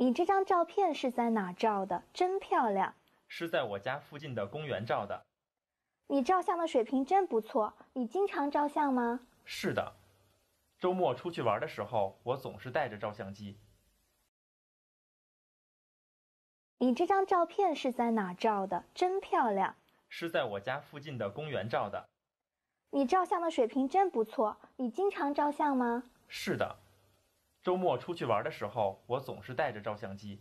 你这张照片是在哪照的？真漂亮！是在我家附近的公园照的。你照相的水平真不错。你经常照相吗？是的，周末出去玩的时候，我总是带着照相机。你这张照片是在哪照的？真漂亮！是在我家附近的公园照的。你照相的水平真不错。你经常照相吗？是的。周末出去玩的时候，我总是带着照相机。